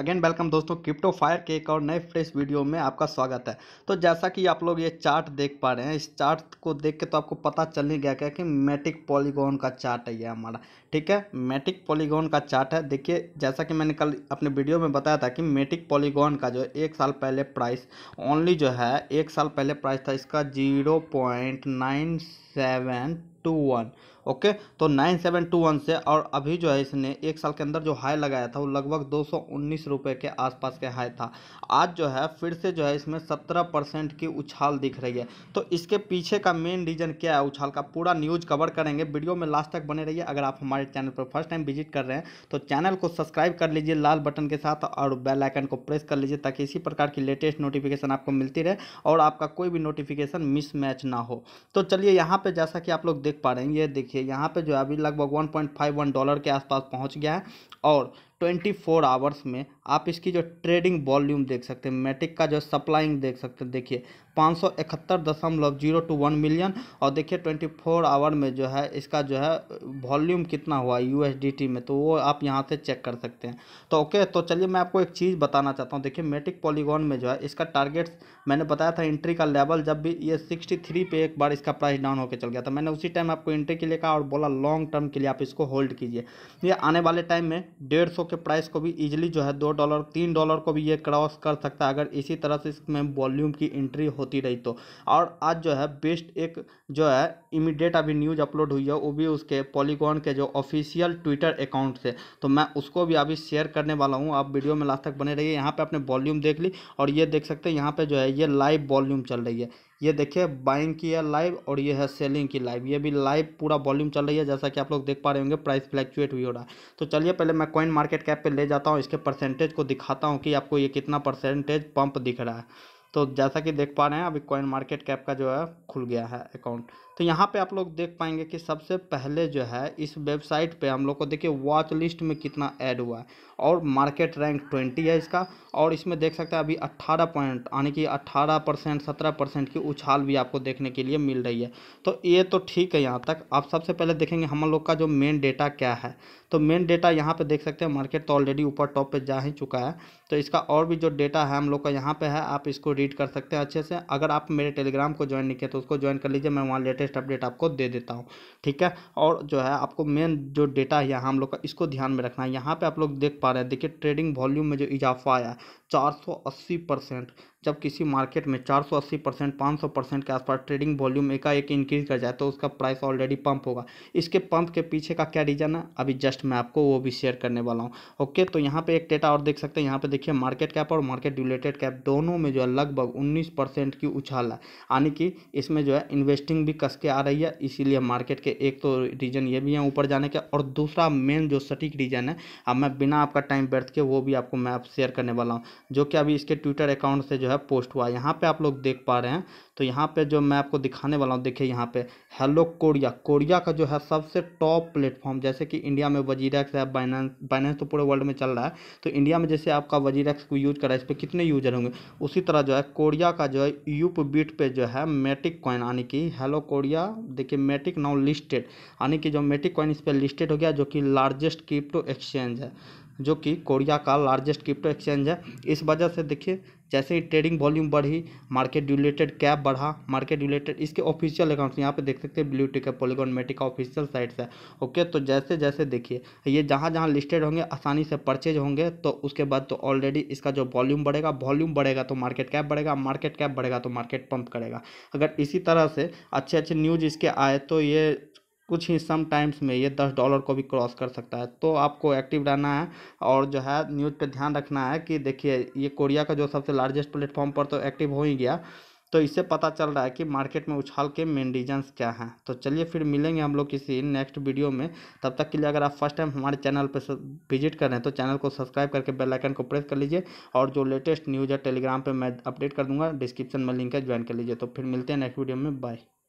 again welcome दोस्तों crypto fire के एक और नए फ्रेश वीडियो में आपका स्वागत है तो जैसा कि आप लोग ये चार्ट देख पा रहे हैं इस चार्ट को देख के तो आपको पता चल ही गया क्या कि मैटिक पॉलीगॉन का चार्ट है ये हमारा ठीक है मैटिक पॉलीगॉन का चार्ट है देखिए जैसा कि मैंने कल अपने वीडियो में बताया था कि मेटिक पॉलीगॉन का जो एक साल पहले प्राइस ओनली जो है एक साल पहले प्राइस था इसका zero point nine seven two one okay तो नाइन सेवन टू वन से और अभी जो है इसने एक साल के अंदर जो हाई लगाया था वो लगभग दो सौ उन्नीस रुपये के आसपास के हाई था आज जो है फिर से जो है इसमें सत्रह परसेंट की उछाल दिख रही है तो इसके पीछे का मेन रीजन क्या है उछाल का पूरा न्यूज़ कवर करेंगे वीडियो में लास्ट तक बने रहिए अगर आप हमारे चैनल पर फर्स्ट टाइम विजिट कर रहे हैं तो चैनल को सब्सक्राइब कर लीजिए लाल बटन के साथ और बेलाइकन को प्रेस कर लीजिए ताकि इसी प्रकार की लेटेस्ट नोटिफिकेशन आपको मिलती रहे और आपका कोई भी नोटिफिकेशन मिसमैच ना हो तो चलिए यहाँ पर जैसा कि आप लोग देख देख पा रहे हैं ये देखिए यहाँ पे जो है अभी लगभग one point five one dollar के आसपास पहुँच गया है और ट्वेंटी फोर आवर्स में आप इसकी जो ट्रेडिंग वॉल्यूम देख सकते हैं मेटिक का जो सप्लाइंग देख सकते हैं देखिए पाँच सौ इकहत्तर दशमलव जीरो टू वन मिलियन और देखिए ट्वेंटी फोर आवर में जो है इसका जो है वॉल्यूम कितना हुआ टी में तो वो आप यहाँ से चेक कर सकते हैं तो ओके तो चलिए मैं आपको एक चीज़ बताना चाहता हूँ देखिए मेटिक पॉलीगॉन में जो है इसका टारगेट मैंने बताया था एंट्री का लेवल जब भी ये सिक्सटी थ्री पे एक बार इसका प्राइस डाउन होकर चल गया था मैंने उसी टाइम आपको एंट्री के लिए कहा और बोला लॉन्ग टर्म के लिए आप इसको होल्ड कीजिए ये आने वाले टाइम में डेढ़ सौ के प्राइस को भी ईजिली जो है दो डॉलर तीन डॉलर को भी ये क्रॉस कर सकता है अगर इसी तरह से इसमें वॉल्यूम की एंट्री होती रही तो और आज जो है बेस्ट एक जो है इमीडिएट अभी न्यूज़ अपलोड हुई है वो भी उसके पॉलीकॉन के जो ऑफिशियल ट्विटर अकाउंट से तो मैं उसको भी अभी शेयर करने वाला हूँ आप वीडियो में लास्ट तक बने रहिए यहाँ पर अपने वॉल्यूम देख ली और ये देख सकते हैं यहाँ पर जो है ये लाइव वॉल्यूम चल रही है ये देखिए बाइंग की है लाइव और ये है सेलिंग की लाइव ये भी लाइव पूरा वॉल्यूम चल रही है जैसा कि आप लोग देख पा रहे होंगे प्राइस फ्लैक्चुएट हुई हो रहा है तो चलिए पहले मैं कॉइन मार्केट कैप पर ले जाता हूँ इसके परसेंटेज को दिखाता हूँ कि आपको ये कितना परसेंटेज पंप दिख रहा है तो जैसा कि देख पा रहे हैं अभी कॉइन मार्केट कैप का जो है खुल गया है अकाउंट तो यहाँ पे आप लोग देख पाएंगे कि सबसे पहले जो है इस वेबसाइट पे हम लोग को देखिए वॉच लिस्ट में कितना ऐड हुआ है और मार्केट रैंक ट्वेंटी है इसका और इसमें देख सकते हैं अभी अट्ठारह पॉइंट यानी कि अट्ठारह परसेंट सत्रह परसेंट की उछाल भी आपको देखने के लिए मिल रही है तो ये तो ठीक है यहाँ तक आप सबसे पहले देखेंगे हम लोग का जो मेन डेटा क्या है तो मेन डेटा यहाँ पर देख सकते हैं मार्केट तो ऑलरेडी ऊपर टॉप पर जा ही चुका है तो इसका और भी जो डेटा है हम लोग का यहाँ पर है आप इसको रीड कर सकते हैं अच्छे से अगर आप मेरे टेलीग्राम को ज्वाइन नहीं किया तो उसको ज्वाइन कर लीजिए मैं वहाँ लेटेस्ट अपडेट आपको दे देता हूँ ठीक है और जो है आपको मेन जो डेटा है हम लोग का इसको ध्यान में रखना है यहाँ पर आप लोग देख पा रहे हैं देखिए ट्रेडिंग वॉल्यूम में जो इजाफा आया चार सौ अस्सी परसेंट जब किसी मार्केट में 480 परसेंट पाँच परसेंट के आसपास ट्रेडिंग वॉल्यूम एकाएक इंक्रीज कर जाए तो उसका प्राइस ऑलरेडी पंप होगा इसके पंप के पीछे का क्या रीज़न है अभी जस्ट मैं आपको वो भी शेयर करने वाला हूँ ओके तो यहाँ पर एक डेटा और देख सकते हैं यहाँ पे देखिए मार्केट कैप और मार्केट रिलेटेड कैप दोनों में जो है लगभग उन्नीस की उछाल है यानी कि इसमें जो है इन्वेस्टिंग भी कस के आ रही है इसीलिए मार्केट के एक तो रीज़न ये भी है ऊपर जाने के और दूसरा मेन जो सटीक रीज़न है अब मैं बिना आपका टाइम व्यर्थ के वो भी आपको मैं शेयर करने वाला हूँ जो कि अभी इसके ट्विटर अकाउंट से जो है पोस्ट हुआ है यहाँ पे आप लोग देख पा रहे हैं तो यहाँ पे जो मैं आपको दिखाने वाला हूँ देखिए यहाँ पे हेलो कोरिया कोरिया का जो है सबसे टॉप प्लेटफॉर्म जैसे कि इंडिया में वजीरेक्स है बाइनेंस बाइनेंस तो पूरे वर्ल्ड में चल रहा है तो इंडिया में जैसे आपका वजीरेक्स को यूज करा है इस पर कितने यूजर होंगे उसी तरह जो है कोरिया का जो है यूप बीट पे जो है मेटिक कॉइन यानी कि हेलो कोरिया देखिए मेटिक नाउ लिस्टेड यानी कि जो मेटिक कॉइन इस पर लिस्टेड हो गया जो कि लार्जेस्ट क्रिप्टो एक्सचेंज है जो कि कोरिया का लार्जेस्ट क्रिप्टो एक्सचेंज है इस वजह से देखिए जैसे ही ट्रेडिंग वॉल्यूम बढ़ी मार्केट रिलेटेड कैप बढ़ा मार्केट रिलेटेड इसके ऑफिशियल अकाउंट्स यहाँ पे देख सकते हैं ब्लू टिक है मेटिका ऑफिशियल साइट्स है ओके तो जैसे जैसे देखिए ये जहाँ जहाँ लिस्टेड होंगे आसानी से परचेज होंगे तो उसके बाद तो ऑलरेडी इसका जो वॉल्यूम बढ़ेगा वॉल्यूम बढ़ेगा तो मार्केट कैप बढ़ेगा मार्केट कैप बढ़ेगा तो मार्केट पम्प करेगा अगर इसी तरह से अच्छे अच्छे न्यूज़ इसके आए तो ये कुछ ही सम टाइम्स में ये दस डॉलर को भी क्रॉस कर सकता है तो आपको एक्टिव रहना है और जो है न्यूज़ पे ध्यान रखना है कि देखिए ये कोरिया का जो सबसे लार्जेस्ट प्लेटफॉर्म पर तो एक्टिव हो ही गया तो इससे पता चल रहा है कि मार्केट में उछाल के मेन रीजन्स क्या हैं तो चलिए फिर मिलेंगे हम लोग किसी नेक्स्ट वीडियो में तब तक के लिए अगर आप फर्स्ट टाइम हमारे चैनल पर विजिट कर रहे हैं तो चैनल को सब्सक्राइब करके बेल आइकन को प्रेस कर लीजिए और जो लेटेस्ट न्यूज़ है टेलीग्राम पर मैं अपडेट कर दूँगा डिस्क्रिप्शन में लिंक है ज्वाइन कर लीजिए तो फिर मिलते हैं नेक्स्ट वीडियो में बाय